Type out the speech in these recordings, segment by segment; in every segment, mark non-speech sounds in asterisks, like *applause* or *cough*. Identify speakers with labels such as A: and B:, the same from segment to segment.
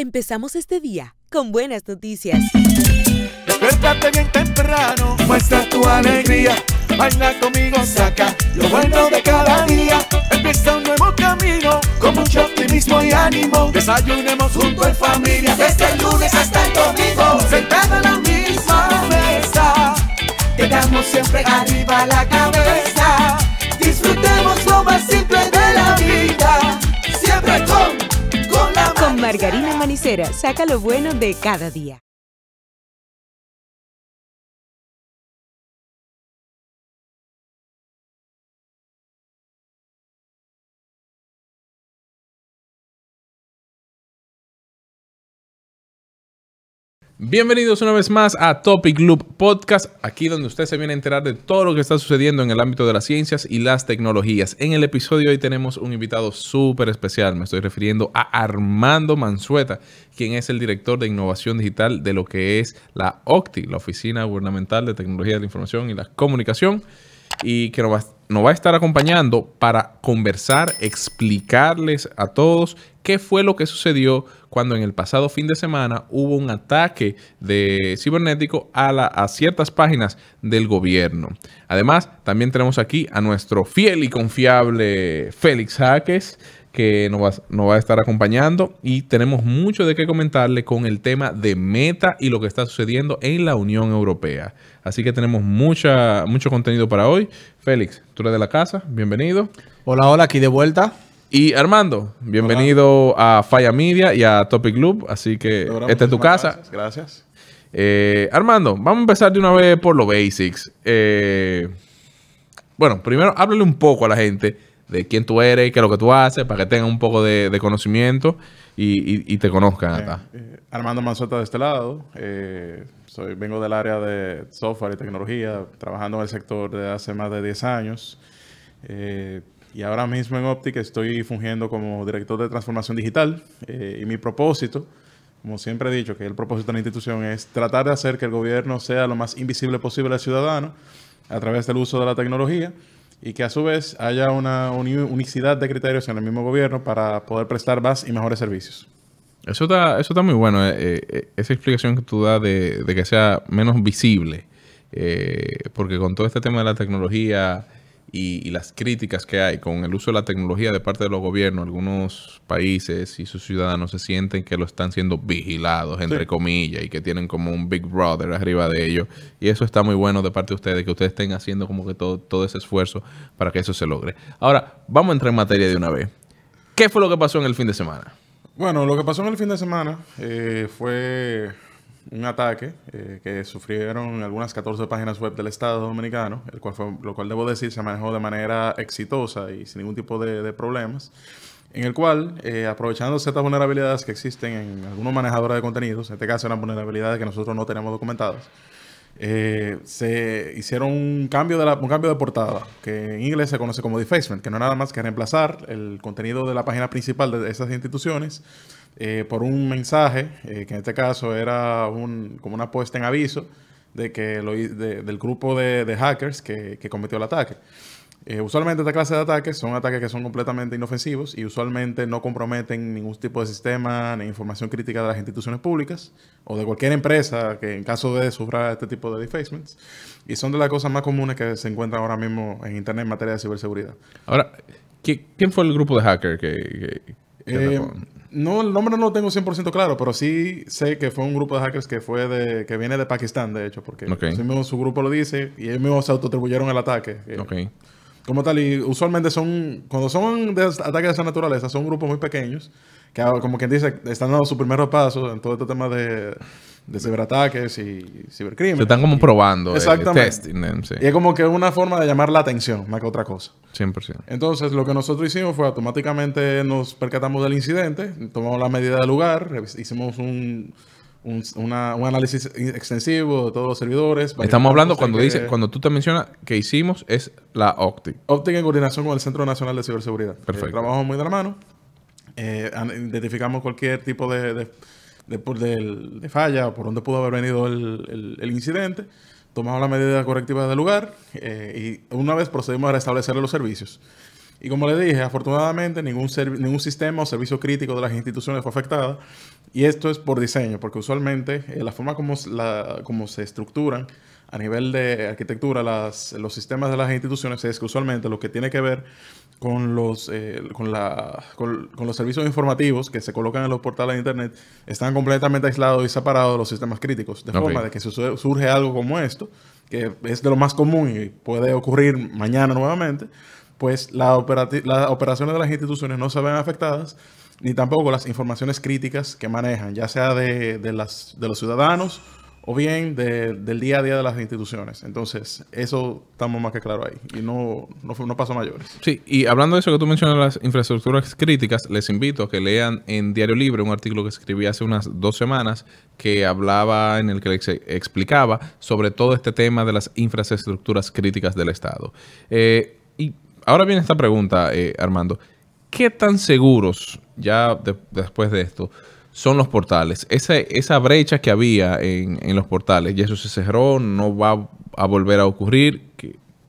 A: Empezamos este día con buenas noticias. Despiértate bien temprano, muestra
B: tu alegría. Baila conmigo,
A: saca lo bueno de cada
B: día. Empieza un nuevo camino con mucho optimismo y ánimo. Desayunemos junto en familia desde el lunes hasta el domingo. Sentado en la misma mesa, quedamos siempre arriba la cabeza. Disfrutemos lo más simple de la vida, siempre con
A: Margarina Manicera, saca lo bueno de cada día.
C: Bienvenidos una vez más a Topic Loop Podcast, aquí donde usted se viene a enterar de todo lo que está sucediendo en el ámbito de las ciencias y las tecnologías. En el episodio de hoy tenemos un invitado súper especial, me estoy refiriendo a Armando Mansueta, quien es el director de innovación digital de lo que es la OCTI, la Oficina Gubernamental de Tecnología de Información y la Comunicación, y que nos va a nos va a estar acompañando para conversar, explicarles a todos qué fue lo que sucedió cuando en el pasado fin de semana hubo un ataque de cibernético a, ciertas páginas del gobierno. Además, también tenemos aquí a nuestro fiel y confiable Félix Jaques que nos va, va, a estar acompañando y tenemos mucho de qué comentarle con el tema de Meta y lo que está sucediendo en la Unión Europea. Así que tenemos mucho contenido para hoy. Félix, tú eres de la casa, bienvenido. Hola, hola, aquí de vuelta. Y Armando, bienvenido a Falla Media y a Topic Loop. así que esta es tu casa. Gracias. Eh, Armando, vamos a empezar de una vez por los basics. Eh, bueno, primero háblale un poco a la gente de quién tú eres y qué es lo que tú haces, para que tengan un poco de, conocimiento y, te conozcan. Eh,
A: eh, Armando Manzota de este lado, eh, soy, vengo del área de software y tecnología, trabajando en el sector de hace más de 10 años. y ahora mismo en Optic estoy fungiendo como director de transformación digital y mi propósito como siempre he dicho, que el propósito de la institución es tratar de hacer que el gobierno sea lo más invisible posible al ciudadano a través del uso de la tecnología y que a su vez haya una unicidad de criterios en el mismo gobierno para poder prestar más y mejores servicios.
C: Eso está, eso está muy bueno, eh, eh, esa explicación que tú das de, que sea menos visible, eh, porque con todo este tema de la tecnología, y, las críticas que hay con el uso de la tecnología de parte de los gobiernos, algunos países y sus ciudadanos se sienten que lo están siendo vigilados, entre comillas, y que tienen como un Big Brother arriba de ellos. Y eso está muy bueno de parte de ustedes, que ustedes estén haciendo como que todo, todo ese esfuerzo para que eso se logre. Ahora, vamos a entrar en materia de una vez. ¿Qué fue lo que pasó en el fin de semana?
A: Bueno, lo que pasó en el fin de semana
C: eh, fue un ataque eh, que sufrieron algunas
A: 14 páginas web del Estado Dominicano, el cual lo cual debo decir se manejó de manera exitosa y sin ningún tipo de, problemas, en el cual, eh, aprovechando ciertas vulnerabilidades que existen en algunos manejadores de contenidos, en este caso eran vulnerabilidades que nosotros no tenemos documentadas, eh, se hicieron un cambio, de un cambio de portada, que en inglés se conoce como defacement, que no es nada más que reemplazar el contenido de la página principal de esas instituciones eh, por un mensaje, eh, que en este caso era un, como una puesta en aviso de que del grupo de, hackers que, cometió el ataque. Eh, usualmente esta clase de ataques son ataques que son completamente inofensivos y usualmente no comprometen ningún tipo de sistema ni información crítica de las instituciones públicas o de cualquier empresa que en caso de sufrir este tipo de defacements. Y son de las cosas más comunes que se encuentran ahora mismo en Internet en materia de ciberseguridad.
C: Ahora, ¿quién fue el grupo de hackers que...
A: No, el nombre no lo tengo 100% claro, pero sí sé que fue un grupo de hackers que fue de que viene de Pakistán, de hecho, porque su grupo lo dice y ellos mismos se autotribuyeron el ataque. Okay. Como tal, y usualmente son, cuando son de ataques de esa naturaleza, son grupos muy pequeños, que como quien dice, están dando sus primeros pasos en todo este tema de de ciberataques y cibercrimen. Se están como
C: probando. Exactamente. Y es
A: como que una forma de llamar la atención, más que otra cosa. 100%. Entonces, lo que nosotros hicimos fue automáticamente nos percatamos del incidente, tomamos la medida del lugar, hicimos un, análisis extensivo de todos los servidores. Estamos hablando cuando dice, cuando
C: tú te mencionas que hicimos es la OPTIC. OPTIC en coordinación con el Centro Nacional de Ciberseguridad. Perfecto. Eh,
A: trabajamos muy de la mano. Eh, identificamos cualquier tipo de de, falla o por donde pudo haber venido el, incidente. Tomamos la medida correctiva del lugar eh, y una vez procedimos a restablecer los servicios. Y como le dije, afortunadamente ningún, ningún sistema o servicio crítico de las instituciones fue afectado. Y esto es por diseño, porque usualmente eh, la forma como, como se estructuran a nivel de arquitectura, los sistemas de las instituciones es que usualmente lo que tiene que ver con los, eh, con, la, los servicios informativos que se colocan en los portales de Internet están completamente aislados y separados de los sistemas críticos, de forma de que si surge algo como esto, que es de lo más común y puede ocurrir mañana nuevamente, pues las operaciones de las instituciones no se ven afectadas ni tampoco las informaciones críticas que manejan, ya sea de, de los ciudadanos o bien del día a día de las instituciones. Entonces, eso estamos más que claro ahí. Y no, no, no mayores.
C: Sí, y hablando de eso que tú mencionas, las infraestructuras críticas, les invito a que lean en Diario Libre un artículo que escribí hace unas dos semanas que hablaba, en el que les e, explicaba sobre todo este tema de las infraestructuras críticas del Estado. Eh, y ahora viene esta pregunta, eh, Armando. ¿Qué tan seguros, ya después de esto, son los portales. Esa, esa brecha que había en, en, los portales, ¿y eso se cerró, no va a volver a ocurrir.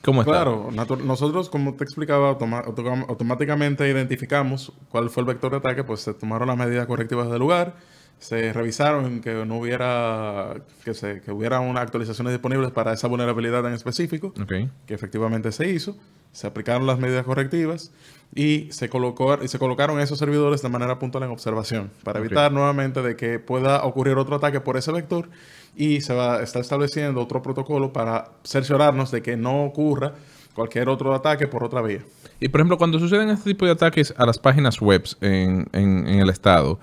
C: ¿Cómo está? Claro,
A: nosotros, como te explicaba, automáticamente identificamos cuál fue el vector de ataque, pues se tomaron las medidas correctivas del lugar se revisaron que no hubiera que, se, hubiera actualizaciones disponibles para esa vulnerabilidad en específico, que efectivamente se hizo, se aplicaron las medidas correctivas y se, colocó, y se colocaron esos servidores de manera puntual en observación para evitar nuevamente de que pueda ocurrir otro ataque por ese vector y se va está estableciendo otro protocolo para cerciorarnos de que no ocurra cualquier otro ataque por otra vía.
C: Y por ejemplo, cuando suceden este tipo de ataques a las páginas web en, el estado,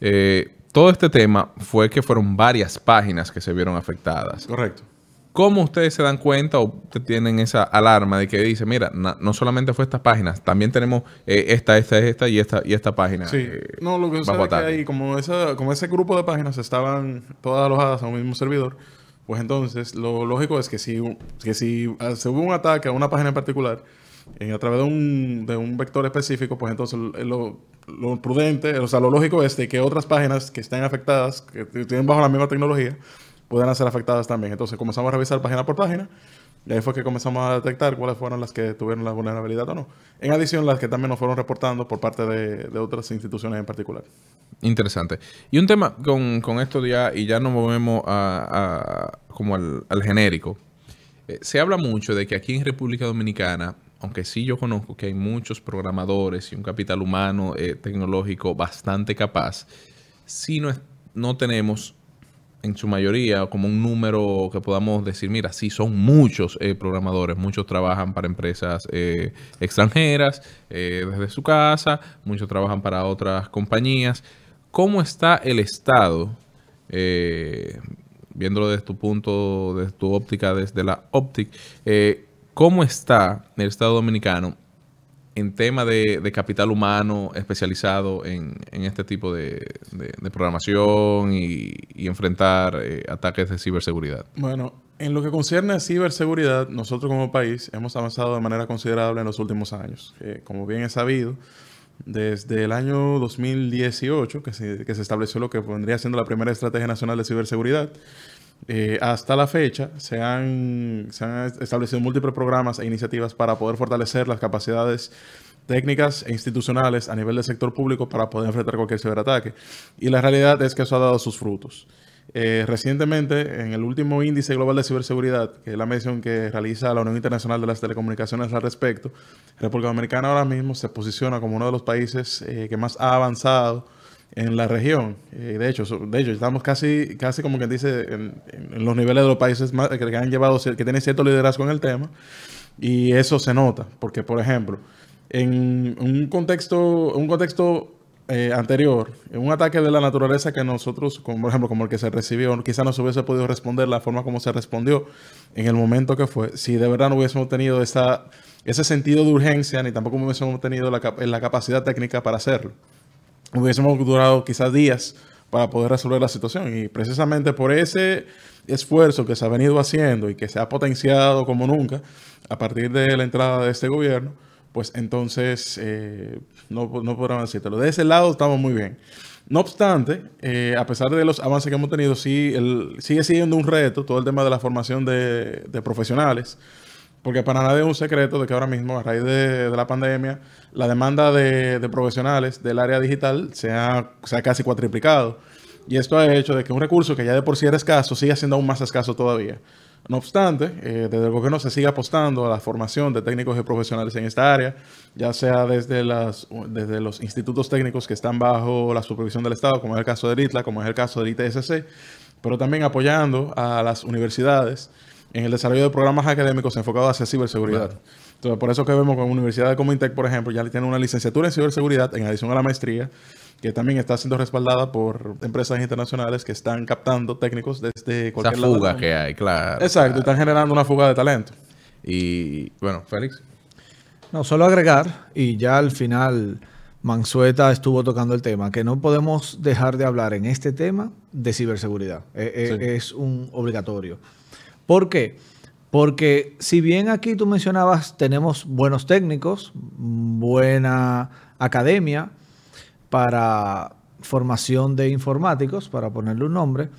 C: eh, todo este tema fue que fueron varias páginas que se vieron afectadas. Correcto. ¿Cómo ustedes se dan cuenta o tienen esa alarma de que dice, mira, no, solamente fue estas páginas, también tenemos eh, esta, esta, esta y esta y esta página? Sí. Eh, no, lo que sucede es que ahí,
A: como, ese grupo de páginas estaban todas alojadas a un mismo servidor, pues entonces lo lógico es que si, que si ah, hubo un ataque a una página en particular, eh, a través de un, vector específico, pues entonces eh, lo, prudente, o sea, lo lógico es que otras páginas que estén afectadas, que tienen bajo la misma tecnología, puedan ser afectadas también. Entonces comenzamos a revisar página por página y ahí fue que comenzamos a detectar cuáles fueron las que tuvieron la vulnerabilidad o no. En adición, las que también nos fueron reportando por parte de, otras instituciones en particular.
C: Interesante. Y un tema con, esto ya, y ya nos movemos a, como al, genérico. Eh, se habla mucho de que aquí en República Dominicana aunque sí yo conozco que hay muchos programadores y un capital humano eh, tecnológico bastante capaz, si no, no tenemos en su mayoría como un número que podamos decir, mira, sí son muchos eh, programadores, muchos trabajan para empresas eh, extranjeras desde su casa, muchos trabajan para otras compañías. ¿Cómo está el Estado? viéndolo desde tu punto, desde tu óptica, desde la óptica, eh, ¿Cómo está el Estado Dominicano en tema de, capital humano especializado en, este tipo de, programación y, enfrentar eh, ataques de ciberseguridad?
A: Bueno, en lo que concierne a ciberseguridad, nosotros como país hemos avanzado de manera considerable en los últimos años. como bien es sabido, desde el año 2018, que se, estableció lo que pondría siendo la primera Estrategia Nacional de Ciberseguridad, eh, hasta la fecha se han, establecido múltiples programas e iniciativas para poder fortalecer las capacidades técnicas e institucionales a nivel del sector público para poder enfrentar cualquier ciberataque. Y la realidad es que eso ha dado sus frutos. Eh, recientemente, en el último índice global de ciberseguridad, que es la medición que realiza la Unión Internacional de las Telecomunicaciones al respecto, República Dominicana ahora mismo se posiciona como uno de los países eh, que más ha avanzado en la región. Eh, de hecho, de hecho estamos casi, casi como que dice, en, los niveles de los países más, que han llevado, que tienen cierto liderazgo en el tema. Y eso se nota, porque, por ejemplo, en un contexto, un contexto eh, anterior, en un ataque de la naturaleza que nosotros, como, por ejemplo, como el que se recibió, quizás no se hubiese podido responder la forma como se respondió en el momento que fue, si de verdad no hubiésemos tenido esa, ese sentido de urgencia, ni tampoco hubiésemos tenido la, la capacidad técnica para hacerlo hubiésemos durado quizás días para poder resolver la situación. Y precisamente por ese esfuerzo que se ha venido haciendo y que se ha potenciado como nunca a partir de la entrada de este gobierno, pues entonces eh, no, no decirte. De ese lado estamos muy bien. No obstante, eh, a pesar de los avances que hemos tenido, sí, el, sigue siendo un reto todo el tema de la formación de profesionales. Porque para nadie es un secreto de que ahora mismo, a raíz de, la pandemia, la demanda de, profesionales del área digital se ha, casi cuatriplicado. Y esto ha hecho de que un recurso que ya de por sí era escaso siga siendo aún más escaso todavía. No obstante, eh, desde el gobierno se sigue apostando a la formación de técnicos y profesionales en esta área, ya sea desde, las, desde los institutos técnicos que están bajo la supervisión del Estado, como es el caso del ITLA, como es el caso del ITSC, pero también apoyando a las universidades en el desarrollo de programas académicos enfocados hacia ciberseguridad. Entonces, por eso que vemos con Universidad de Comintec, por ejemplo, ya tiene una licenciatura en ciberseguridad en adición a la maestría, que también está siendo respaldada por empresas internacionales que están captando técnicos desde cualquier Esa fuga que hay, claro. Exacto, están generando una fuga de talento. Y bueno, Félix.
B: No, solo agregar, y ya al final Mansueta estuvo tocando el tema, que no podemos dejar de hablar en este tema de ciberseguridad. E, e, es un obligatorio. ¿Por qué? Porque si bien aquí tú mencionabas, tenemos buenos técnicos, buena academia para formación de informáticos, para ponerle un nombre,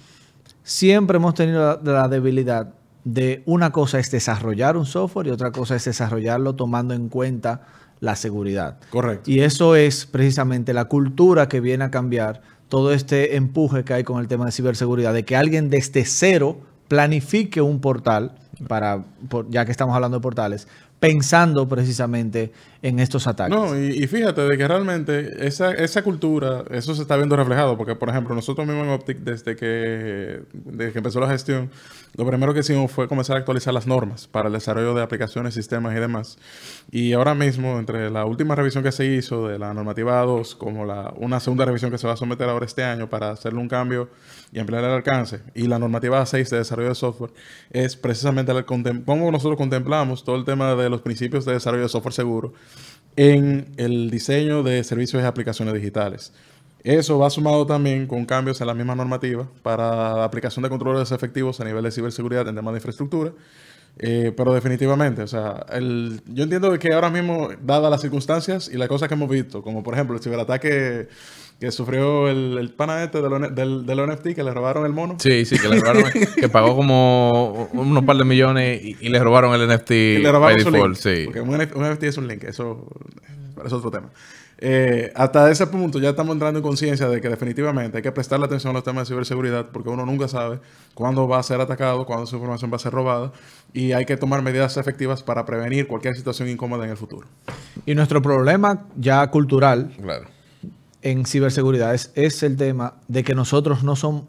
B: siempre hemos tenido la debilidad de una cosa es desarrollar un software y otra cosa es desarrollarlo tomando en cuenta la seguridad. Correcto. Y eso es precisamente la cultura que viene a cambiar todo este empuje que hay con el tema de ciberseguridad, de que alguien desde cero planifique un portal, para, ya que estamos hablando de portales, pensando precisamente en estos ataques.
A: No, y, fíjate de que realmente esa, esa, cultura, eso se está viendo reflejado, porque por ejemplo, nosotros mismos en Optic, desde que, desde empezó la gestión, lo primero que hicimos fue comenzar a actualizar las normas para el desarrollo de aplicaciones, sistemas y demás. Y ahora mismo, entre la última revisión que se hizo de la normativa 2, como la, una segunda revisión que se va a someter ahora este año para hacerle un cambio y ampliar el alcance. Y la normativa 6 de desarrollo de software es precisamente la cómo nosotros contemplamos todo el tema de los principios de desarrollo de software seguro en el diseño de servicios y aplicaciones digitales. Eso va sumado también con cambios en la misma normativa para la aplicación de controles efectivos a nivel de ciberseguridad en temas de infraestructura. Eh, pero definitivamente, o sea, el, yo entiendo que ahora mismo, dadas las circunstancias y las cosas que hemos visto, como por ejemplo el ciberataque que sufrió el, el pana este del, del, NFT que le robaron el mono.
C: Sí, sí, que le robaron, *laughs* que pagó como unos par de millones y, le robaron el NFT. Y le robaron su link, sí. Porque
A: un, NFT es un link, eso es otro tema. Eh, hasta ese punto ya estamos entrando en conciencia de que definitivamente hay que prestarle atención a los temas de ciberseguridad porque uno nunca sabe cuándo va a ser atacado, cuándo su información va a ser robada y hay que tomar medidas efectivas para prevenir cualquier situación incómoda en el futuro.
B: Y nuestro problema ya cultural claro en ciberseguridad es, el tema de que nosotros no somos,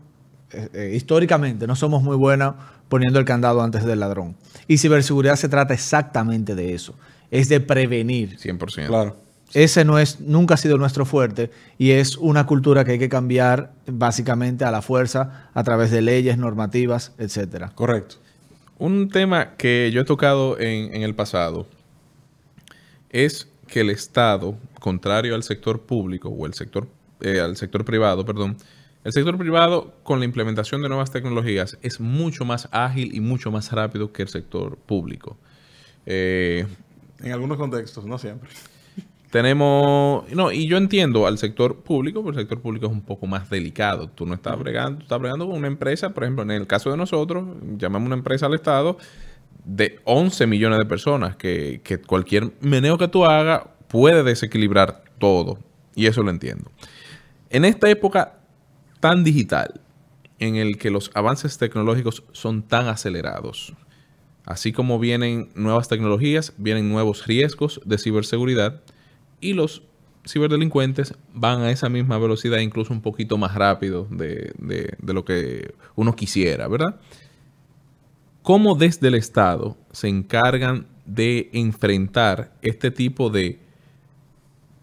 B: eh, eh, históricamente, no somos muy buenos poniendo el candado antes del ladrón. Y ciberseguridad se trata exactamente de eso, es de prevenir. 100%. Claro. Ese no es, nunca ha sido nuestro fuerte y es una cultura que hay que cambiar básicamente a la fuerza a través de leyes, normativas, etcétera. Correcto.
C: Un tema que yo he tocado en, en el pasado es que el Estado, contrario al sector público o el sector, eh, al sector privado, perdón, el sector privado con la implementación de nuevas tecnologías es mucho más ágil y mucho más rápido que el sector público. Eh,
A: en algunos contextos, no siempre.
C: Tenemos, no, y yo entiendo al sector público, porque el sector público es un poco más delicado. Tú no estás bregando, tú estás bregando con una empresa, por ejemplo, en el caso de nosotros, llamamos una empresa al Estado, de 11 millones de personas, que, cualquier meneo que tú hagas puede desequilibrar todo. Y eso lo entiendo. En esta época tan digital, en el que los avances tecnológicos son tan acelerados, así como vienen nuevas tecnologías, vienen nuevos riesgos de ciberseguridad y los ciberdelincuentes van a esa misma velocidad, incluso un poquito más rápido de, de lo que uno quisiera, ¿verdad? cómo desde el Estado se encargan de enfrentar este tipo de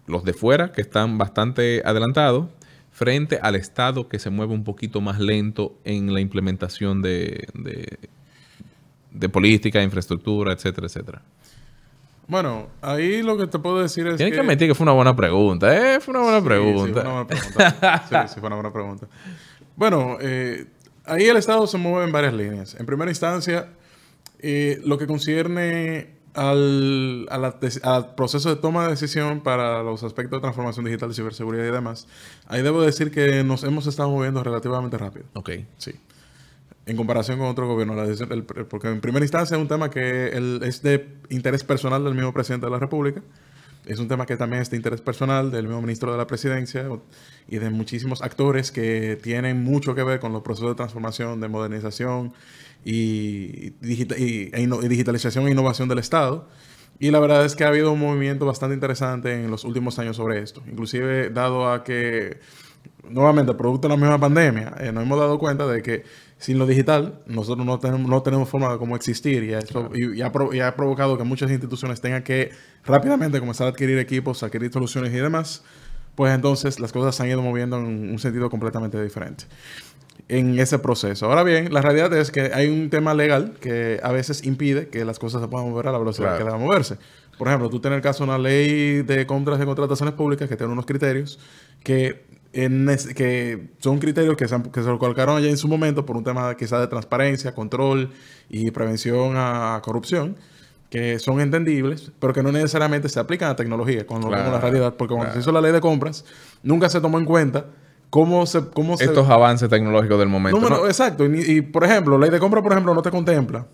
C: los de fuera que están bastante adelantados frente al Estado que se mueve un poquito más lento en la implementación de, de, de política, infraestructura, etcétera, etcétera.
A: Bueno, ahí lo que te puedo decir es Tienes que... que admitir
C: que fue una buena pregunta, ¿eh? Fue una buena pregunta. Sí, fue una buena pregunta.
A: sí, sí, fue una buena pregunta. *laughs* Bueno, eh, ahí el Estado se mueve en varias líneas. En primera instancia, eh, lo que concierne al, proceso de toma de decisión para los aspectos de transformación digital, ciberseguridad y demás, ahí debo decir que nos hemos estado moviendo relativamente rápido. Ok. Sí. En comparación con otro gobierno, la porque en primera instancia es un tema que es de interés personal del mismo presidente de la República es un tema que también es de interés personal del mismo ministro de la presidencia y de muchísimos actores que tienen mucho que ver con los procesos de transformación, de modernización e y, digitalización e innovación del Estado. Y la verdad es que ha habido un movimiento bastante interesante en los últimos años sobre esto, inclusive dado a que, nuevamente, producto de la misma pandemia, eh, nos hemos dado cuenta de que sin lo digital, nosotros no tenemos, no tenemos forma de cómo existir y, eso, y, ha, provocado que muchas instituciones tengan que rápidamente comenzar a adquirir equipos, adquirir soluciones y demás, pues entonces las cosas se han ido moviendo en un sentido completamente diferente en ese proceso. Ahora bien, la realidad es que hay un tema legal que a veces impide que las cosas se puedan mover a la velocidad que deben moverse. Por ejemplo, tú tienes el caso de una ley de compras de contrataciones públicas que tiene unos criterios que que son criterios que se, colocaron allá en su momento por un tema quizás de transparencia, control y prevención a, corrupción que son entendibles, pero que no necesariamente se aplican a tecnología, cuando lo, la realidad, porque cuando se hizo la ley de compras, nunca se tomó en cuenta cómo se... Cómo Estos
C: avances tecnológicos del momento.
A: exacto. Y, por ejemplo, la ley de compras por ejemplo, no te contempla.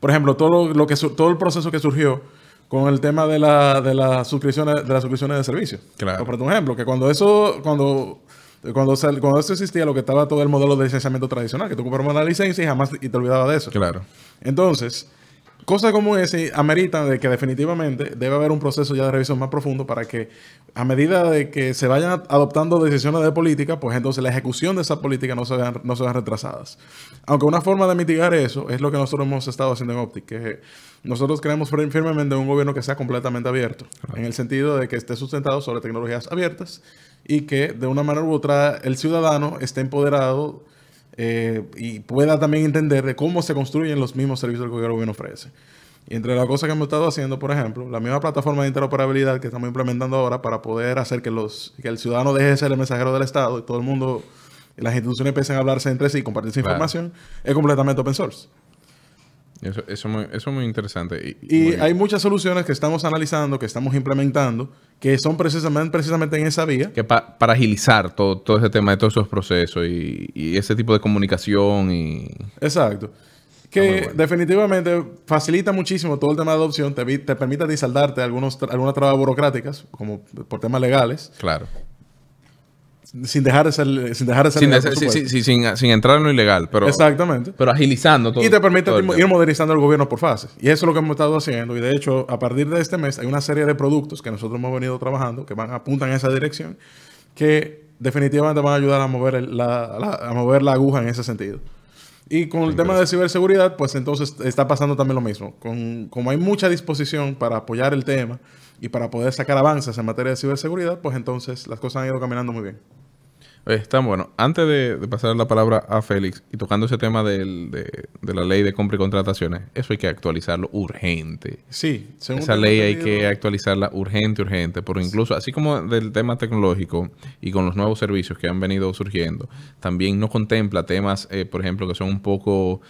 A: Por ejemplo, todo, lo que, todo el proceso que surgió con el tema de, la, de, las suscripciones, de las suscripciones de servicios. Claro. Por ejemplo, que cuando eso, cuando cuando, cuando eso existía, lo que estaba todo el modelo de licenciamiento tradicional, que tú comprabas la licencia y jamás y te olvidabas de eso. Claro. Entonces, cosas como ese ameritan de que definitivamente debe haber un proceso ya de revisión más profundo para que a medida de que se vayan adoptando decisiones de política, pues entonces la ejecución de esa política no se vean, no se retrasadas. Aunque una forma de mitigar eso es lo que nosotros hemos estado haciendo en Optic, que es nosotros creemos firmemente en un gobierno que sea completamente abierto, en el sentido de que esté sustentado sobre tecnologías abiertas y que de una manera u otra el ciudadano esté empoderado eh, y pueda también entender de cómo se construyen los mismos servicios que el gobierno ofrece. Y entre las cosas que hemos estado haciendo, por ejemplo, la misma plataforma de interoperabilidad que estamos implementando ahora para poder hacer que, el ciudadano deje de ser el mensajero del Estado y todo el mundo, las instituciones empiecen a hablarse entre sí y compartir su información, es completamente open source.
C: Eso, es muy interesante. Y,
A: hay muchas soluciones que estamos analizando, que estamos implementando, que son precisamente, precisamente en esa vía.
C: Que para agilizar todo, todo ese tema de todos esos procesos y, ese tipo de comunicación y...
A: Exacto. Que definitivamente facilita muchísimo todo el tema de adopción, te, te permite disaldarte algunos, algunas trabas burocráticas, como por temas legales. Claro. Sin dejar de ser, sin
C: entrar en lo ilegal, pero, Exactamente. pero agilizando todo. Y te permite ir
A: modernizando el gobierno por fases. Y eso es lo que hemos estado haciendo. Y de hecho, a partir de este mes hay una serie de productos que nosotros hemos venido trabajando que van apuntan en esa dirección que definitivamente van a ayudar a mover, la, a mover la aguja en ese sentido. Y con el tema pues. de ciberseguridad, pues entonces está pasando también lo mismo. como hay mucha disposición para apoyar el tema, y para poder sacar avances en materia de ciberseguridad, pues entonces las cosas han ido caminando muy bien.
C: Está eh, bueno. Antes de, pasar la palabra a Félix y tocando ese tema de, la ley de compra y contrataciones, eso hay que actualizarlo urgente. Sí, según esa ley hay que actualizarla urgente, urgente, porque incluso así como del tema tecnológico y con los nuevos servicios que han venido surgiendo, también no contempla temas, eh, por ejemplo, que son un poco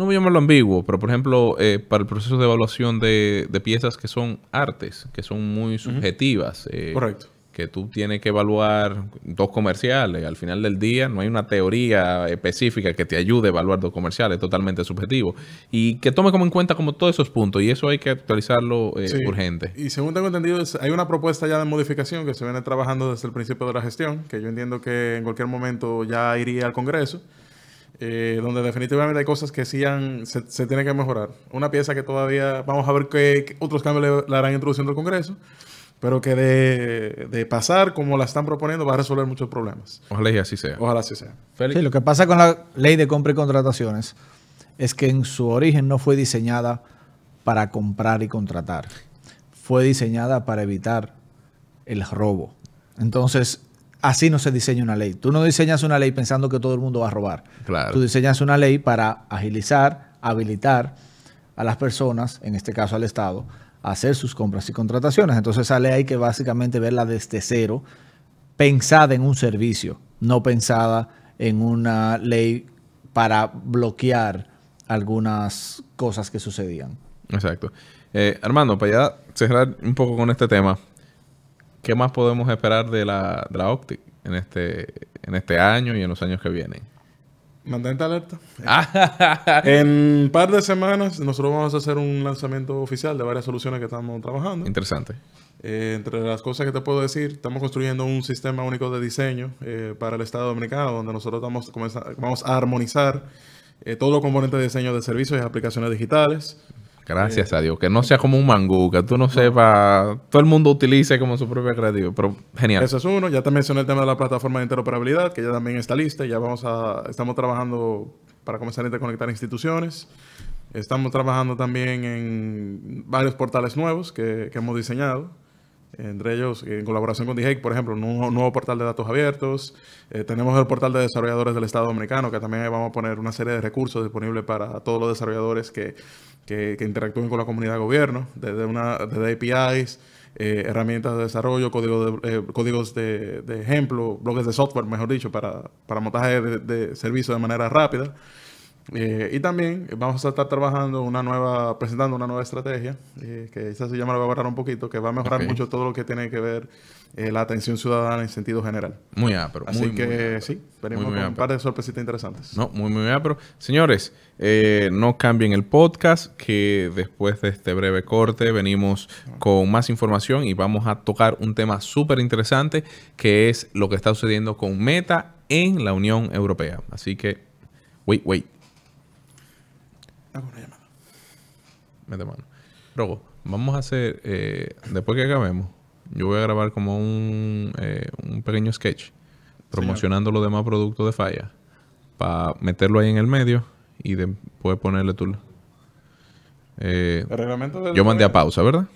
C: no voy a llamarlo ambiguo, pero por ejemplo, eh, para el proceso de evaluación de, piezas que son artes, que son muy subjetivas. Eh, Correcto. Que tú tienes que evaluar dos comerciales. Al final del día no hay una teoría específica que te ayude a evaluar dos comerciales, totalmente subjetivo. Y que tome como en cuenta como todos esos puntos. Y eso hay que actualizarlo eh, urgente.
A: Y según tengo entendido, hay una propuesta ya de modificación que se viene trabajando desde el principio de la gestión, que yo entiendo que en cualquier momento ya iría al Congreso eh, donde definitivamente hay cosas que sí se, tienen que mejorar. Una pieza que todavía vamos a ver qué, otros cambios le, harán introduciendo el Congreso, pero que de, pasar como la están proponiendo va a resolver muchos problemas.
C: Ojalá y así sea. Ojalá
A: así sea. Sí, lo que
B: pasa con la ley de compra y contrataciones es que en su origen no fue diseñada para comprar y contratar. Fue diseñada para evitar el robo. Entonces, Así no se diseña una ley. Tú no diseñas una ley pensando que todo el mundo va a robar. Claro. Tú diseñas una ley para agilizar, habilitar a las personas, en este caso al Estado, a hacer sus compras y contrataciones. Entonces esa ley hay que básicamente verla desde cero, pensada en un servicio, no pensada en una ley para bloquear algunas
C: cosas que sucedían. Exacto. Eh, Armando, para ya cerrar un poco con este tema, ¿Qué más podemos esperar de la, de Optic este, en este, año y en los años que vienen?
A: Mantente alerta. Ah.
C: en un par de semanas
A: nosotros vamos a hacer un lanzamiento oficial de varias soluciones que estamos trabajando. Interesante. Eh, entre las cosas que te puedo decir, estamos construyendo un sistema único de diseño eh, para el Estado Dominicano, donde nosotros estamos vamos a armonizar eh, todos los componentes de diseño de servicios y aplicaciones
C: digitales. Gracias a Dios. Que no sea como un mangú, que tú no sepas. Todo el mundo utilice como su propio creativo, Pero genial. Eso
A: es uno. Ya te mencioné el tema de la plataforma de interoperabilidad, que ya también está lista. Ya vamos a. Estamos trabajando para comenzar a interconectar instituciones. Estamos trabajando también en varios portales nuevos que hemos diseñado entre ellos en colaboración con DHEC, por ejemplo, un nuevo, portal de datos abiertos. Eh, tenemos el portal de desarrolladores del Estado Dominicano, que también vamos a poner una serie de recursos disponibles para todos los desarrolladores que, que, interactúen con la comunidad de gobierno, desde, una, APIs, eh, herramientas de desarrollo, código de, eh, códigos de, ejemplo, bloques de software, mejor dicho, para, para montaje de, de servicios de manera rápida. Eh, y también vamos a estar trabajando una nueva, presentando una nueva estrategia, eh, que esa se llama, la voy a agarrar un poquito, que va a mejorar mucho todo lo que tiene que ver eh, la atención ciudadana en sentido general. Muy apro. Así que sí, con un par de sorpresitas interesantes.
C: No, muy, muy apro. Señores, no cambien el podcast, que después de este breve corte venimos con más información y vamos a tocar un tema súper interesante, que es lo que está sucediendo con Meta en la Unión Europea. Así que, wait, wait. Hago una llamada. Mete mano. Luego, vamos a hacer, eh, después que acabemos, yo voy a grabar como un, eh, un pequeño sketch promocionando los demás productos de Falla para meterlo ahí en el medio y después ponerle tú. Eh, el yo mandé a pausa, ¿verdad?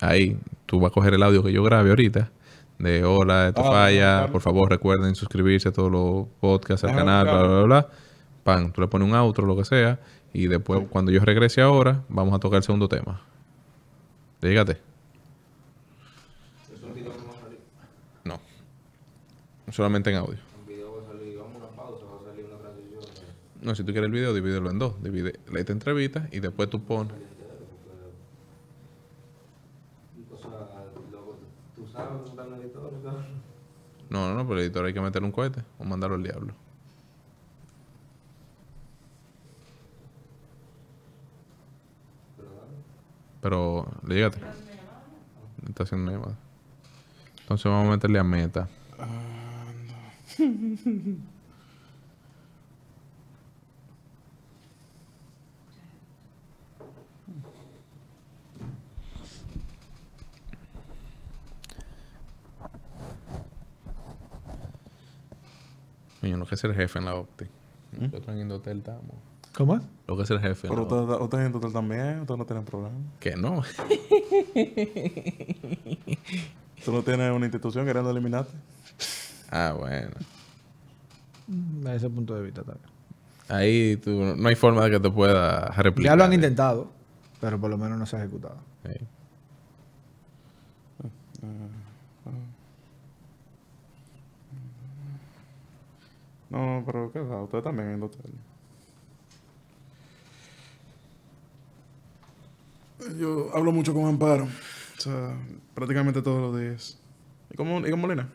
C: Ahí tú vas a coger el audio que yo grabe ahorita de hola, esto ah, falla. Por favor, recuerden suscribirse a todos los podcasts, al canal, bla, bla, bla, bla pan, tú le pones un outro, lo que sea, y después cuando yo regrese ahora, vamos a tocar el segundo tema. Dígate. No. Solamente en audio. No, si tú quieres el video, divídelo en dos. Divide la entrevista y después tú pones. No, no, no, pero el editor hay que meterle un cohete o mandarlo al diablo. Pero, dígate. Está haciendo una Entonces vamos a meterle a meta. no. Yo no quiero ser jefe en la OPTI. Yo ¿Mm? estoy en hotel, estamos. ¿Cómo es? Lo que es el jefe. Pero
A: ustedes en total también, ¿eh? ustedes no tienen problema. ¿Qué no. *laughs* Tú no tienes una institución queriendo eliminarte.
C: Ah, bueno.
B: Mm, a ese punto de
A: vista también.
C: Ahí tú, no hay forma de que te pueda replicar. Ya lo han eh. intentado,
B: pero por lo menos no se ha ejecutado.
A: No, pero qué Ustedes también en total. Yo hablo mucho con Amparo. O sea, prácticamente todos los días. ¿Y con, y Molina?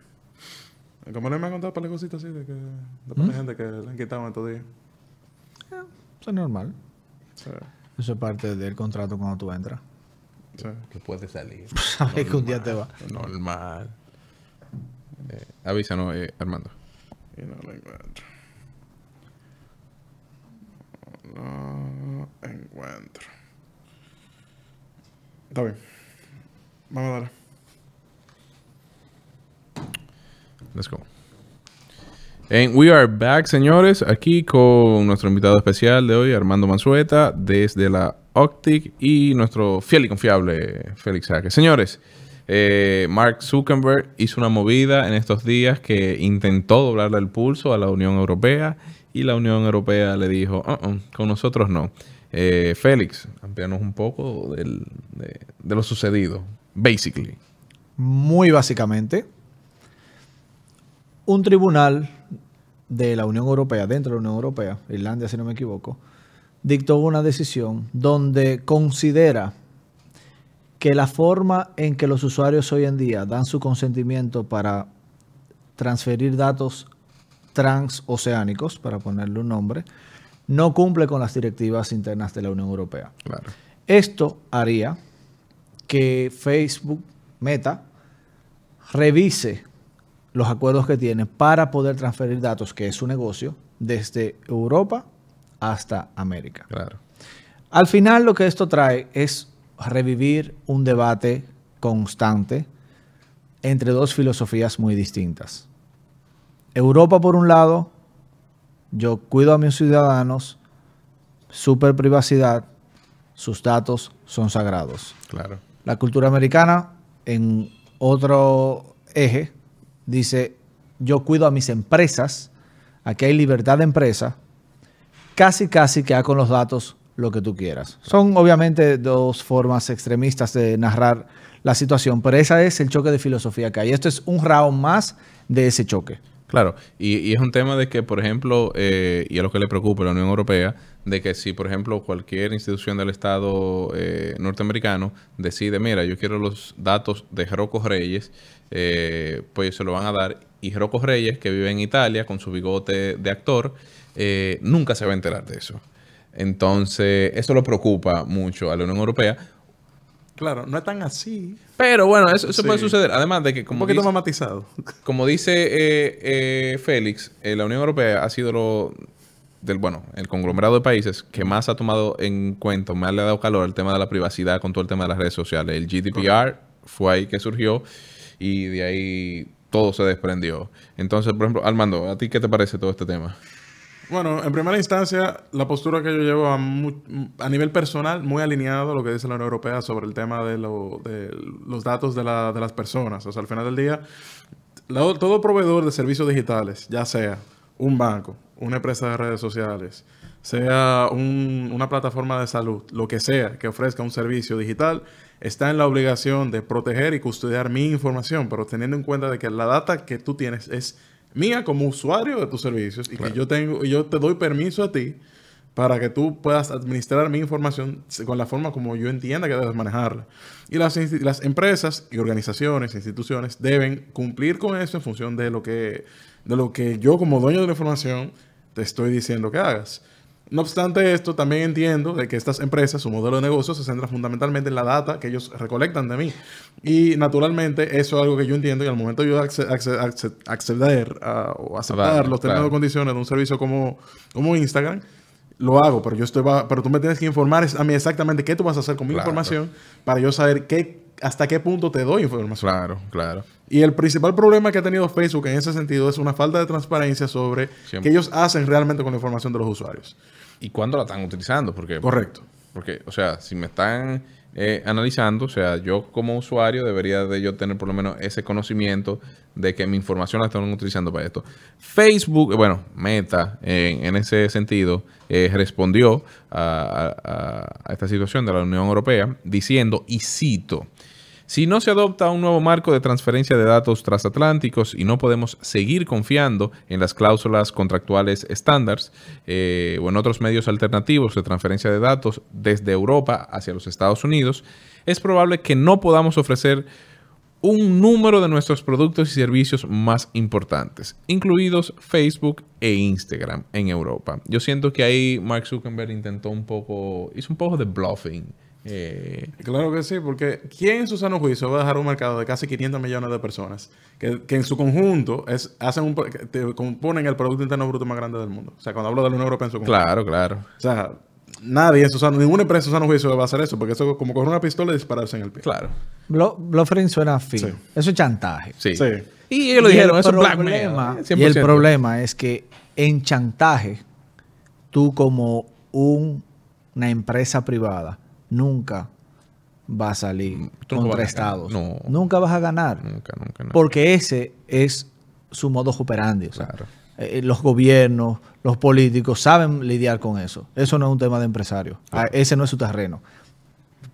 A: ¿Y con me ha contado para las cositas así de que... De ¿Mm? gente que le han quitado en estos días.
B: Eh, eso es normal. Eso es parte del contrato cuando tú entras. Que puedes salir. *laughs* Sabes que un día te va.
C: Normal. Eh, avísanos, eh, Armando. Y no lo encuentro. No
A: lo encuentro. Está bien. Vamos a
C: dar. Let's go. And we are back, señores, aquí con nuestro invitado especial de hoy, Armando Mansueta, desde la Optic, y nuestro fiel y confiable Félix Sáquez. Señores, eh, Mark Zuckerberg hizo una movida en estos días que intentó doblarle el pulso a la Unión Europea y la Unión Europea le dijo, uh-uh, con nosotros no. Eh, Félix, amplianos un poco de, de, lo sucedido, basically.
B: Muy básicamente, un tribunal de la Unión Europea, dentro de la Unión Europea, Irlanda si no me equivoco, dictó una decisión donde considera que la forma en que los usuarios hoy en día dan su consentimiento para transferir datos transoceánicos, para ponerle un nombre, no cumple con las directivas internas de la Unión Europea. Esto haría que Facebook, Meta, revise los acuerdos que tiene para poder transferir datos, que es su negocio, desde Europa hasta América. Al final lo que esto trae es revivir un debate constante entre dos filosofías muy distintas. Europa por un lado yo cuido a mis ciudadanos, super privacidad, sus datos son sagrados. Claro. La cultura americana, en otro eje, dice, yo cuido a mis empresas, aquí hay libertad de empresa, casi casi que haga con los datos lo que tú quieras. Son obviamente dos formas extremistas de narrar la situación, pero ese es el choque de filosofía que hay. Esto es un round más de ese choque.
C: Claro, y, es un tema de que, por ejemplo, eh, y a lo que le preocupa a la Unión Europea, de que si, por ejemplo, cualquier institución del Estado eh, norteamericano decide, mira, yo quiero los datos de rocco Reyes, eh, pues se lo van a dar. Y Rocos Reyes, que vive en Italia con su bigote de actor, nunca se va a enterar de eso. Entonces, eso lo preocupa mucho a la Unión Europea
A: Claro, no es tan así.
C: Pero bueno, eso, puede suceder. Además de que, como. Un poquito dice, matizado. Como dice eh, eh, Félix, eh, la Unión Europea ha sido lo. Del, bueno, el conglomerado de países que más ha tomado en cuenta, me le ha dado calor el tema de la privacidad con todo el tema de las redes sociales. El GDPR fue ahí que surgió y de ahí todo se desprendió. Entonces, por ejemplo, Armando, ¿a ti qué te parece todo este tema?
A: Bueno, en primera instancia, la postura que yo llevo a, nivel personal, muy alineado a lo que dice la Unión Europea sobre el tema de, los datos de, las personas. O sea, al final del día, todo proveedor de servicios digitales, ya sea un banco, una empresa de redes sociales, sea una plataforma de salud, lo que sea que ofrezca un servicio digital, está en la obligación de proteger y custodiar mi información, pero teniendo en cuenta de que la data que tú tienes es mía como usuario de tus servicios y que yo tengo yo te doy permiso a ti para que tú puedas administrar mi información con la forma como yo entienda que debes manejarla. Y las, las empresas y organizaciones, instituciones deben cumplir con eso en función de lo que de lo que yo como dueño de la información te estoy diciendo que hagas. No obstante esto, también entiendo de que estas empresas, su modelo de negocio se centra fundamentalmente en la data que ellos recolectan de mí. Y naturalmente eso es algo que yo entiendo y al momento yo acceder a, o aceptar los términos claro. condiciones de un servicio como, como Instagram, lo hago, pero yo estoy pero tú me tienes que informar a mí exactamente qué tú vas a hacer con mi información para yo saber qué hasta qué punto te doy información.
C: Claro, claro.
A: Y el principal problema que ha tenido Facebook en ese sentido es una falta de transparencia
C: sobre qué ellos hacen realmente con la información de los usuarios y cuándo la están utilizando. Porque, Correcto. Porque, o sea, si me están eh, analizando, o sea, yo como usuario debería de yo tener por lo menos ese conocimiento de que mi información la están utilizando para esto. Facebook, bueno, Meta, en ese sentido, eh, respondió a esta situación de la Unión Europea diciendo, y cito, si no se adopta un nuevo marco de transferencia de datos transatlánticos y no podemos seguir confiando en las cláusulas contractuales estándar eh, o en otros medios alternativos de transferencia de datos desde Europa hacia los Estados Unidos, es probable que no podamos ofrecer un número de nuestros productos y servicios más importantes, incluidos Facebook e Instagram en Europa. Yo siento que ahí Mark Zuckerberg intentó un poco, hizo un poco de bluffing eh, claro que sí, porque ¿quién en su sano juicio va a dejar un mercado
A: de casi 500 millones de personas que, en su conjunto es, hacen un, componen el Producto Interno Bruto más grande del mundo? O sea, cuando hablo de la Unión Europea en su conjunto. Claro, claro. O sea, nadie en su sano, ninguna empresa en su sano juicio va a hacer eso, porque eso es como coger una pistola y dispararse en el pie. Claro.
B: Bluffering suena fin. Eso es chantaje.
A: Sí.
C: Y ellos lo dijeron, eso problema, es eh, Y el
A: problema
B: es que en chantaje, tú como una empresa privada, nunca va a salir contra Estados. Nunca vas a ganar. Nunca, nunca, Porque ese es su modo operandi. Eh, eh, los gobiernos, los políticos saben lidiar con eso. Eso no es un tema de empresario. Ah. Ah, ese no es su terreno.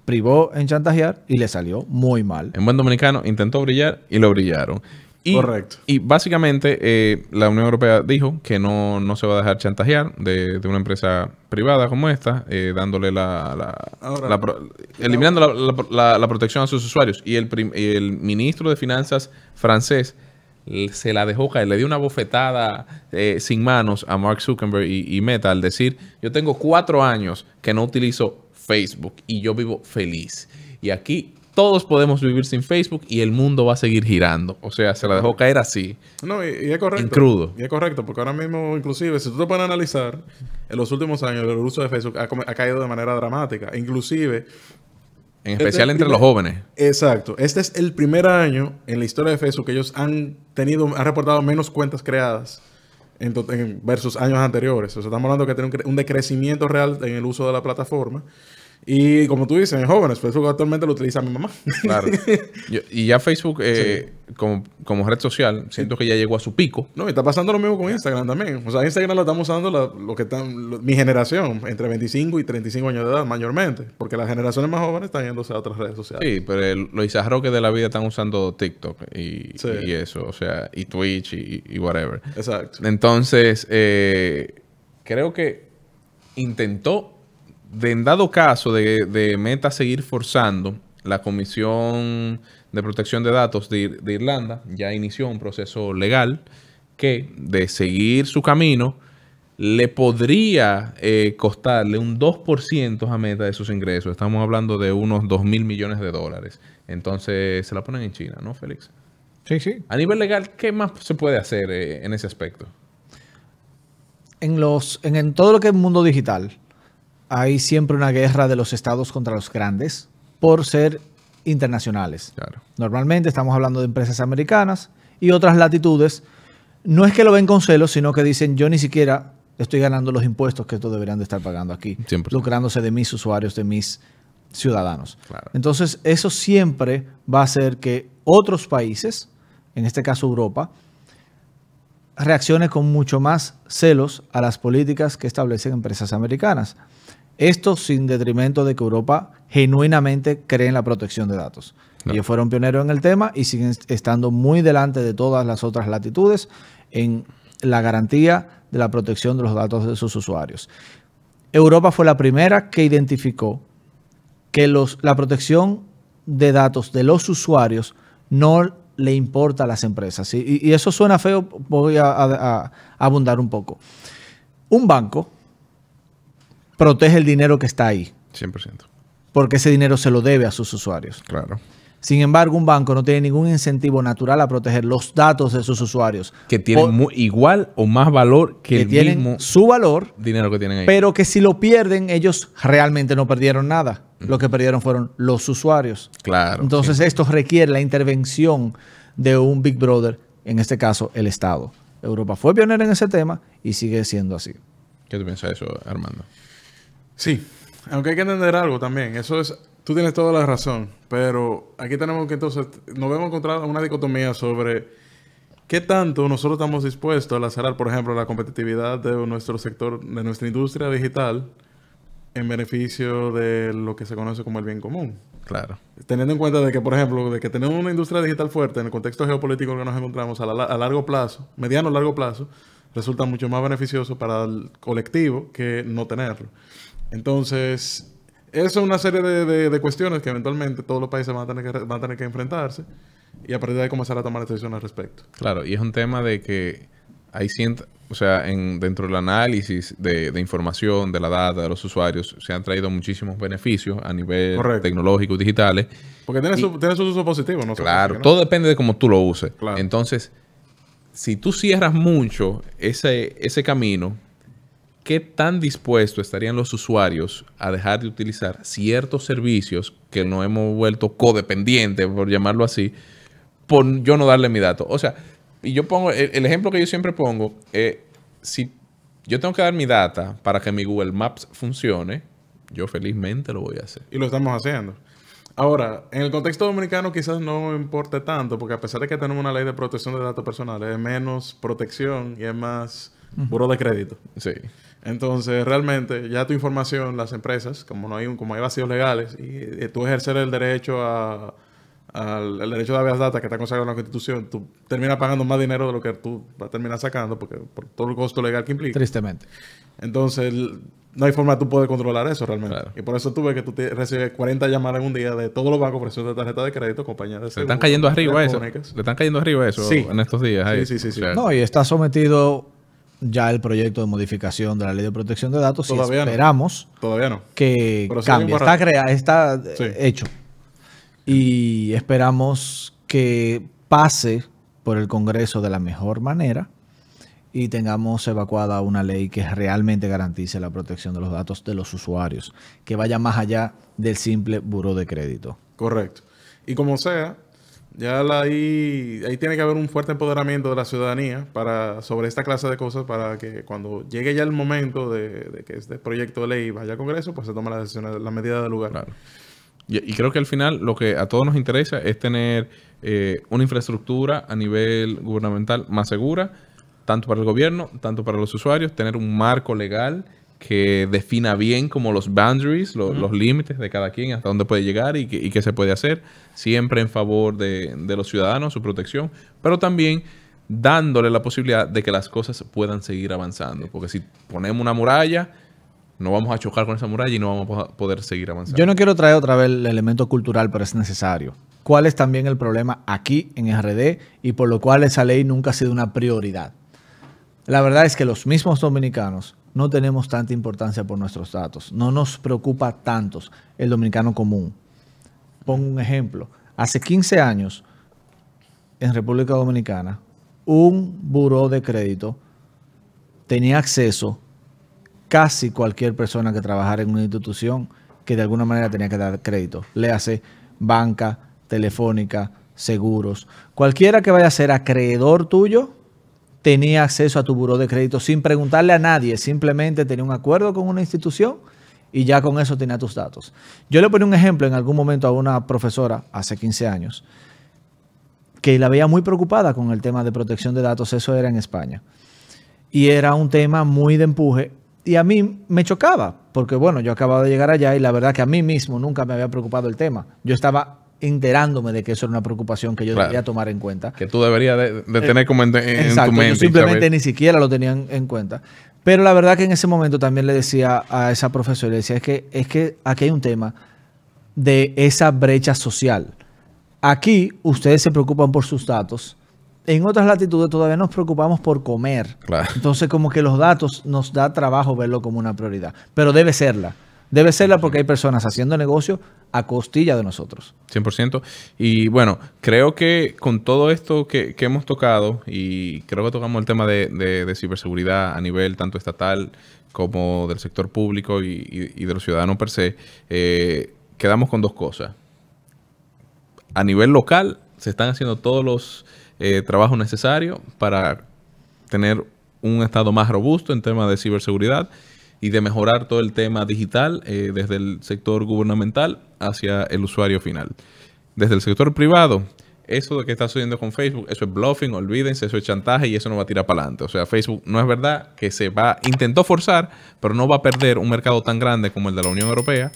B: Privó en chantajear y le salió muy mal.
C: En buen dominicano intentó brillar y lo brillaron. Y, Correcto. Y básicamente eh, la Unión Europea dijo que no, se va a dejar chantajear de, una empresa privada como esta, eh, dándole la, eliminando la, protección a sus usuarios. Y el, el ministro de Finanzas francés se la dejó caer, le dio una bofetada eh, sin manos a Mark Zuckerberg y, Meta al decir, yo tengo cuatro años que no utilizo Facebook y yo vivo feliz. Y aquí todos podemos vivir sin Facebook y el mundo va a seguir girando. O sea, se la dejó caer así.
A: No, y, es correcto. crudo. Y es correcto, porque ahora mismo, inclusive, si tú te pones a analizar, en los últimos años el uso de Facebook ha, caído de manera dramática. Inclusive... En este especial entre los jóvenes. Exacto. Este es el primer año en la historia de Facebook que ellos han tenido, han reportado menos cuentas creadas en, versus años anteriores. O sea, estamos hablando que tiene un decrecimiento real en el uso de la plataforma. Y como tú dices, en jóvenes, Facebook actualmente lo utiliza mi mamá.
C: Claro. *laughs* y ya Facebook, eh, como, red social, siento que ya llegó a su pico. No, y está pasando lo mismo con Instagram
A: también. O sea, Instagram lo estamos usando lo que están, mi generación, entre 25 y 35 años de edad, mayormente. Porque las generaciones más jóvenes están yéndose a otras redes sociales.
C: Sí, pero los que de la vida están usando TikTok y, eso, o sea, y Twitch y, whatever. Exacto. Entonces, eh, creo que intentó en dado caso de, Meta seguir forzando, la Comisión de Protección de Datos de, Irlanda ya inició un proceso legal que, de seguir su camino, le podría eh, costarle un 2% a Meta de sus ingresos. Estamos hablando de unos 2 mil millones de dólares. Entonces, se la ponen en China, ¿no, Félix? Sí, sí. A nivel legal, ¿qué más se puede hacer eh, en ese aspecto?
B: En, los, en, todo lo que es mundo digital, hay siempre una guerra de los estados contra los grandes por ser internacionales. Normalmente estamos hablando de empresas americanas y otras latitudes. No es que lo ven con celos, sino que dicen yo ni siquiera estoy ganando los impuestos que estos deberían de estar pagando aquí, lucrándose de mis usuarios, de mis ciudadanos. Entonces, eso siempre va a hacer que otros países, en este caso Europa, reaccionen con mucho más celos a las políticas que establecen empresas americanas. Esto sin detrimento de que Europa genuinamente cree en la protección de datos. Ellos fueron pioneros en el tema y siguen estando muy delante de todas las otras latitudes en la garantía de la protección de los datos de sus usuarios. Europa fue la primera que identificó que los, la protección de datos de los usuarios no le importa a las empresas. Y, eso suena feo, voy a abundar un poco. Un banco protege el dinero que está ahí. 100%. Porque ese dinero se lo debe a sus usuarios. Claro. Sin embargo, un banco no tiene ningún incentivo natural a proteger los datos de sus usuarios.
C: Que tienen igual o más valor que, el mismo su valor. Dinero que tienen ahí. Pero
B: que si lo pierden, ellos realmente no perdieron nada. Lo que perdieron fueron los usuarios. Claro. Entonces, esto requiere la intervención de un Big Brother, en este caso, el Estado. Europa fue pionera en ese tema y sigue siendo así.
C: ¿Qué tú piensas de eso, Armando? Sí, aunque
A: hay que entender algo también, eso es, tú tienes toda la razón, pero aquí tenemos que entonces, nos vemos encontrar una dicotomía sobre qué tanto nosotros estamos dispuestos a lacerar, por ejemplo, la competitividad de nuestro sector, de nuestra industria digital, en beneficio de lo que se conoce como el bien común. Claro. Teniendo en cuenta de que, por ejemplo, de que tenemos una industria digital fuerte en el contexto geopolítico en el que nos encontramos a, largo plazo, mediano o largo plazo, resulta mucho más beneficioso para el colectivo que no tenerlo. Entonces, eso es una serie de, cuestiones que eventualmente todos los países van a, tener que, van a tener que enfrentarse y a partir de ahí comenzar a tomar decisiones al respecto.
C: Claro, y es un tema de que hay ciento o sea, en, dentro del análisis de, información, de la data, de los usuarios, se han traído muchísimos beneficios a nivel tecnológico y digitales. Porque tiene, su, tiene sus usos positivos, ¿no? Claro, todo depende de cómo tú lo uses. Entonces, si tú cierras mucho ese, ese camino, ¿qué tan dispuesto estarían los usuarios a dejar de utilizar ciertos servicios que no hemos vuelto codependientes, por llamarlo así, por yo no darle mi dato? O sea, y yo pongo, el, ejemplo que yo siempre pongo, es, eh, si yo tengo que dar mi data para que mi Google Maps funcione, yo felizmente lo voy a hacer.
A: Y lo estamos haciendo. Ahora, en el
C: contexto dominicano quizás no importe
A: tanto, porque a pesar de que tenemos una ley de protección de datos personales, es menos protección y es más buro de crédito. Sí. Entonces, realmente, ya tu información, las empresas, como no hay como hay vacíos legales, y, eh, tú ejercer el derecho a, al el derecho de habeas data que está consagrado en la Constitución, tú terminas pagando más dinero de lo que tú vas a terminar sacando porque, por todo el costo legal que implica. Tristemente. Entonces, no hay forma de tú poder controlar eso realmente. Y por eso ves que tú recibes 40 llamadas en un día de todos los bancos presiones de tarjeta de crédito, compañías de Le están cayendo arriba eso. Le
C: están cayendo arriba eso en estos días. Sí, sí, sí. no,
B: y está sometido ya el proyecto de modificación de la ley de protección de datos todavía esperamos
C: Todavía que
B: cambie. Está, crea, está eh, hecho. Y esperamos que pase por el Congreso de la mejor manera y tengamos evacuada una ley que realmente garantice la protección de los datos de los usuarios, que vaya más allá del simple buro de crédito.
A: Correcto. Y como sea, ya ahí, ahí tiene que haber un fuerte empoderamiento de la ciudadanía para, sobre esta clase de cosas para que cuando llegue ya el momento de, que este proyecto de ley vaya al Congreso, pues se tomen las decisión,
C: la medida del lugar. Y, creo que al final lo que a todos nos interesa es tener eh, una infraestructura a nivel gubernamental más segura, tanto para el gobierno, tanto para los usuarios, tener un marco legal que defina bien como los boundaries, los límites de cada quien, hasta dónde puede llegar y, que, qué se puede hacer, siempre en favor de, los ciudadanos, su protección, pero también dándole la posibilidad de que las cosas puedan seguir avanzando, porque si ponemos una muralla, no vamos a chocar con esa muralla y no vamos a poder seguir avanzando. Yo no quiero
B: traer otra vez el elemento cultural, pero es necesario. ¿Cuál es también el problema aquí en RD y por lo cual esa ley nunca ha sido una prioridad? La verdad es que los mismos dominicanos no tenemos tanta importancia por nuestros datos, no nos preocupa tantos el dominicano común. Pongo un ejemplo. Hace 15 años, en República Dominicana, un buró de crédito tenía acceso casi cualquier persona que trabajara en una institución que de alguna manera tenía que dar crédito. Le hace banca, telefónica, seguros. Cualquiera que vaya a ser acreedor tuyo tenía acceso a tu buró de crédito sin preguntarle a nadie, simplemente tenía un acuerdo con una institución y ya con eso tenía tus datos. Yo le ponía un ejemplo en algún momento a una profesora hace 15 años que la veía muy preocupada con el tema de protección de datos, eso era en España. Y era un tema muy de empuje y a mí me chocaba, porque bueno, yo acababa de llegar allá y la verdad que a mí mismo nunca me había preocupado el tema. Yo estaba enterándome de que eso era una preocupación que yo debía tomar en cuenta.
C: Que tú deberías de, tener eh, como en, tu mente. Yo simplemente
B: ni siquiera lo tenían en cuenta. Pero la verdad que en ese momento también le decía a esa profesora, decía, es que, es que aquí hay un tema de esa brecha social. Aquí ustedes se preocupan por sus datos. En otras latitudes todavía nos preocupamos por comer. Entonces como que los datos nos da trabajo verlo como una prioridad, pero debe serla debe serla porque hay personas haciendo negocio a costilla de nosotros.
C: 100%. Y bueno, creo que con todo esto que, hemos tocado, y creo que tocamos el tema de, ciberseguridad a nivel tanto estatal como del sector público y, de los ciudadanos per se, eh, quedamos con dos cosas. A nivel local, se están haciendo todos los eh, trabajos necesarios para tener un estado más robusto en temas de ciberseguridad y de mejorar todo el tema digital eh, desde el sector gubernamental hacia el usuario final. Desde el sector privado, eso de que está sucediendo con Facebook, eso es bluffing, olvídense, eso es chantaje y eso no va a tirar para adelante. O sea, Facebook no es verdad que se va, intentó forzar, pero no va a perder un mercado tan grande como el de la Unión Europea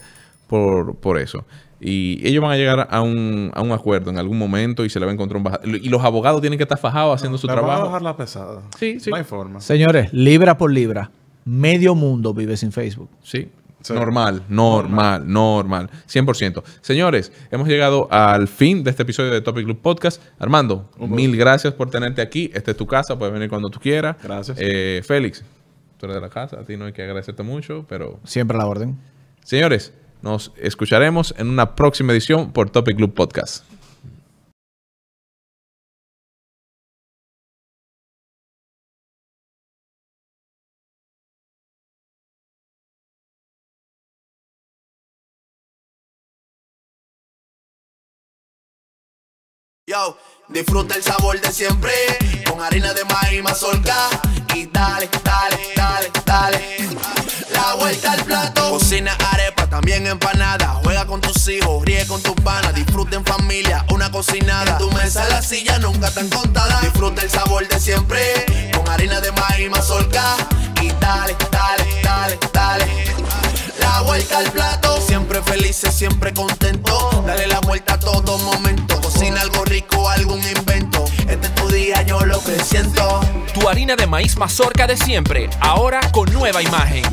C: por, eso. Y ellos van a llegar a un, acuerdo en algún momento y se le va a encontrar un bajado. Y los abogados tienen que estar fajados haciendo su trabajo. a bajar
A: la pesada. Sí, sí. No hay forma.
C: Señores,
B: libra por libra. Medio mundo vive sin Facebook. Sí.
C: Normal, normal, normal, 100%. Señores, hemos llegado al fin de este episodio de Topic Club Podcast. Armando, mil gracias por tenerte aquí. Esta es tu casa, puedes venir cuando tú quieras. Gracias. Eh, Félix, tú eres de la casa, a ti no hay que agradecerte mucho, pero... Siempre a la orden. Señores, nos escucharemos en una próxima edición por Topic Club Podcast.
B: Disfruta el sabor de siempre con harina de maíz mazorca y dale, dale, dale, dale. La vuelta al plato. Cocina arepa, también empanada. Juega con tus hijos, ríe con tus panas. Disfruta en familia, una cocinada. tu mesa, la silla nunca tan contada. Disfruta el sabor de siempre con harina de maíz mazorca y dale, dale, dale, dale la vuelta al plato. Siempre felices, siempre contento. Dale la vuelta a todo momento. Cocina algo rico,
C: algún invento. Este es tu día, yo lo que siento. Tu harina de maíz mazorca de siempre, ahora con nueva imagen.